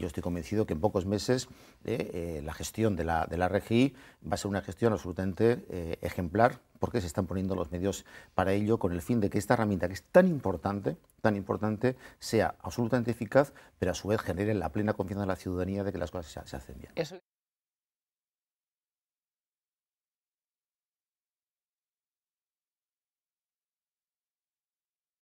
yo estoy convencido que en pocos meses eh, eh, la gestión de la, de la RGI va a ser una gestión absolutamente eh, ejemplar porque se están poniendo los medios para ello con el fin de que esta herramienta que es tan importante, tan importante, sea absolutamente eficaz, pero a su vez genere la plena confianza de la ciudadanía de que las cosas se, hacen bien.